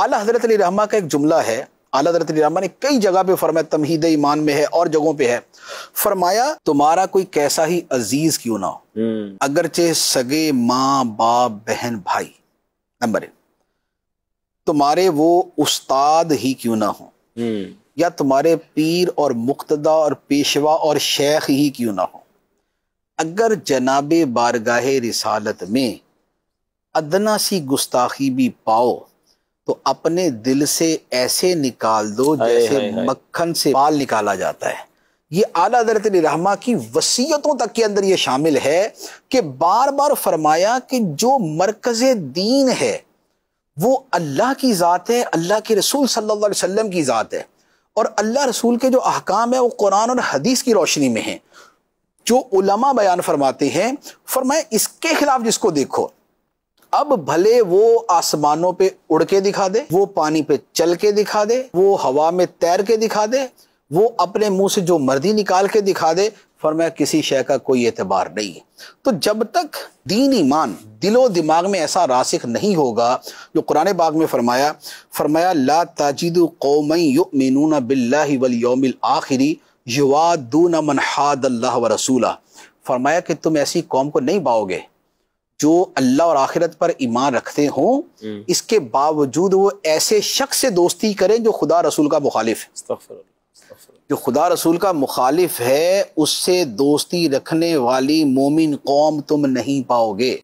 اعلیٰ حضرت علی رحمہ کا ایک جملہ ہے اعلیٰ حضرت علی رحمہ نے کئی جگہ پہ فرمایا تمہید ایمان میں ہے اور جگہوں پہ ہے فرمایا تمہارا کوئی کیسا ہی عزیز کیوں نہ ہو اگرچہ سگے ماں باپ بہن بھائی نمبر تمہارے وہ استاد ہی کیوں نہ ہو یا تمہارے پیر اور مقتدہ اور پیشوا اور شیخ ہی کیوں نہ ہو اگر جناب بارگاہ رسالت میں ادنا سی گستاخی بھی پاؤ تو اپنے دل سے ایسے نکال دو جیسے مکھن سے بال نکالا جاتا ہے یہ اعلیٰ حضرت علی رحمہ کی وسیعتوں تک کے اندر یہ شامل ہے کہ بار بار فرمایا کہ جو مرکز دین ہے وہ اللہ کی ذات ہے اللہ کے رسول صلی اللہ علیہ وسلم کی ذات ہے اور اللہ رسول کے جو احکام ہیں وہ قرآن اور حدیث کی روشنی میں ہیں جو علماء بیان فرماتے ہیں فرمائے اس کے خلاف جس کو دیکھو اب بھلے وہ آسمانوں پہ اڑ کے دکھا دے وہ پانی پہ چل کے دکھا دے وہ ہوا میں تیر کے دکھا دے وہ اپنے منہ سے جو مردی نکال کے دکھا دے فرمایا کسی شے کا کوئی اعتبار نہیں تو جب تک دین ایمان دل و دماغ میں ایسا راسخ نہیں ہوگا جو قرآن باغ میں فرمایا فرمایا لا قوم یؤمنون باللہ والیوم الآخری یوادون من حاد اللہ ورسولہ فرمایا کہ تم ایسی قوم کو نہیں پاؤ گے جو اللہ اور آخرت پر ایمان رکھتے ہوں اس کے باوجود وہ ایسے شخص سے دوستی کریں جو خدا رسول کا مخالف ہے جو خدا رسول کا مخالف ہے اس سے دوستی رکھنے والی مومن قوم تم نہیں پاؤ گے